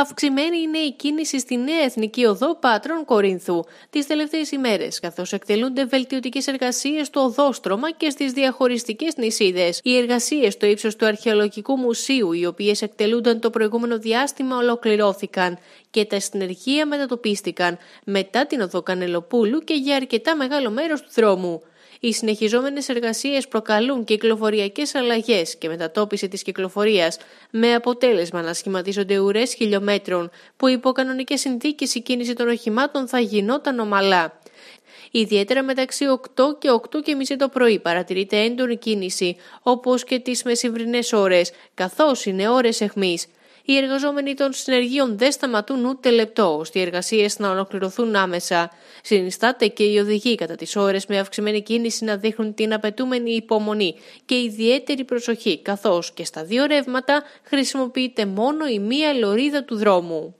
Αυξημένη είναι η κίνηση στη νέα Εθνική Οδό Πάτρων Κορίνθου τις τελευταίες ημέρες, καθώς εκτελούνται βελτιωτικές εργασίες στο οδόστρωμα και στις διαχωριστικές νησίδες. Οι εργασίες στο ύψος του Αρχαιολογικού Μουσείου, οι οποίες εκτελούνταν το προηγούμενο διάστημα, ολοκληρώθηκαν και τα συνεργεία μετατοπίστηκαν μετά την οδό Κανελοπούλου και για αρκετά μεγάλο μέρος του δρόμου. Οι συνεχιζόμενες εργασίες προκαλούν κυκλοφοριακές αλλαγές και μετατόπιση της κυκλοφορίας με αποτέλεσμα να σχηματίζονται ουρές χιλιόμετρων, που υπό κανονικές συνθήκες η κίνηση των οχημάτων θα γινόταν ομαλά. Ιδιαίτερα μεταξύ 8 και μισή το πρωί παρατηρείται έντονη κίνηση, όπως και τις μεσημβρινές ώρες, καθώς είναι ώρες εχμής οι εργαζόμενοι των συνεργείων δεν σταματούν ούτε λεπτό, ώστε οι εργασίες να ολοκληρωθούν άμεσα. Συνιστάται και οι οδηγοί κατά τις ώρες με αυξημένη κίνηση να δείχνουν την απαιτούμενη υπομονή και ιδιαίτερη προσοχή, καθώς και στα δύο ρεύματα χρησιμοποιείται μόνο η μία λωρίδα του δρόμου.